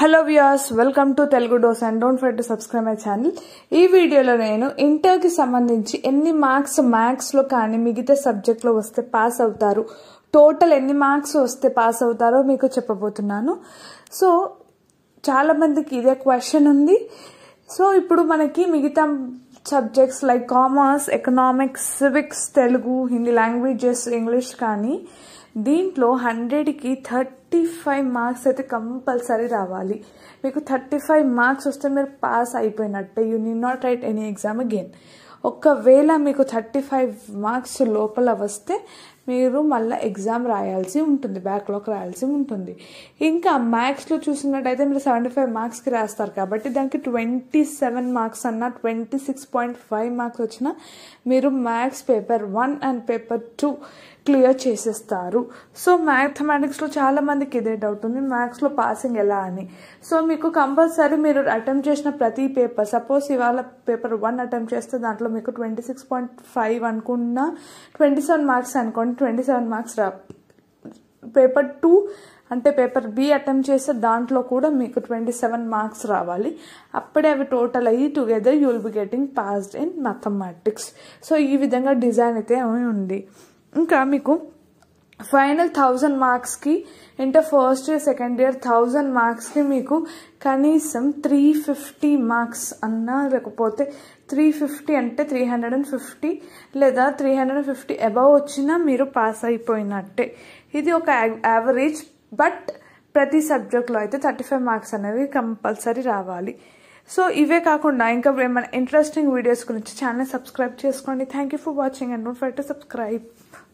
hello viewers welcome to Telugu dose and don't for to subscribe my channel ఈ వీడియోలో నేను ఇంటర్కి సంబంధించి ఎన్ని మార్క్స్ మ్యాథ్స్లో కానీ మిగతా సబ్జెక్ట్లో వస్తే పాస్ అవుతారు టోటల్ ఎన్ని మార్క్స్ వస్తే పాస్ అవుతారో మీకు చెప్పబోతున్నాను సో చాలామందికి ఇదే క్వశ్చన్ ఉంది సో ఇప్పుడు మనకి మిగతా subjects like commerce economics civics Telugu Hindi languages English కానీ దీంట్లో హండ్రెడ్కి థర్టీ ఫైవ్ మార్క్స్ అయితే కంపల్సరీ రావాలి మీకు థర్టీ ఫైవ్ మార్క్స్ వస్తే మీరు పాస్ అయిపోయినట్టే you need not write any exam again ఒకవేళ మీకు థర్టీ ఫైవ్ మార్క్స్ లోపల వస్తే మీరు మళ్ళీ ఎగ్జామ్ రాయాల్సి ఉంటుంది బ్యాక్లాగ్ రాయాల్సి ఉంటుంది ఇంకా మ్యాథ్స్లో చూసినట్టయితే మీరు సెవెంటీ ఫైవ్ మార్క్స్కి రాస్తారు కాబట్టి దానికి ట్వంటీ సెవెన్ మార్క్స్ అన్న twenty six point five marks వచ్చిన మీరు maths paper one and paper two clear చేసేస్తారు సో మ్యాథమెటిక్స్లో చాలామందికి ఇదే డౌట్ ఉంది మ్యాథ్స్లో పాసింగ్ ఎలా అని సో మీకు కంపల్సరీ మీరు అటెంప్ట్ చేసిన ప్రతి పేపర్ సపోజ్ ఇవాళ పేపర్ వన్ అటెంప్ట్ చేస్తే దాంట్లో మీకు ట్వంటీ సిక్స్ పాయింట్ ఫైవ్ అనుకున్న ట్వంటీ సెవెన్ మార్క్స్ అనుకోండి ట్వంటీ సెవెన్ మార్క్స్ రా పేపర్ టూ అంటే పేపర్ బి అటెంప్ట్ చేస్తే దాంట్లో కూడా మీకు ట్వంటీ సెవెన్ మార్క్స్ రావాలి అప్పుడే అవి టోటల్ అయ్యి together you will be getting passed in mathematics so ఈ విధంగా డిజైన్ అయితే ఉంది ఇంకా మీకు ఫైనల్ థౌజండ్ మార్క్స్కి అంటే first year second year thousand మార్క్స్కి మీకు కనీసం త్రీ ఫిఫ్టీ మార్క్స్ అన్నా లేకపోతే త్రీ ఫిఫ్టీ అంటే త్రీ హండ్రెడ్ అండ్ ఫిఫ్టీ లేదా three hundred and fifty above వచ్చినా మీరు పాస్ అయిపోయినట్టే ఇది ఒక యావరేజ్ బట్ ప్రతి సబ్జెక్ట్లో అయితే థర్టీ ఫైవ్ మార్క్స్ అనేవి కంపల్సరీ రావాలి సో ఇవే కాకుండా ఇంకా ఏమైనా ఇంట్రెస్టింగ్ వీడియోస్ గురించి ఛానల్ సబ్స్క్రైబ్ చేసుకోండి thank you for watching and don't for to subscribe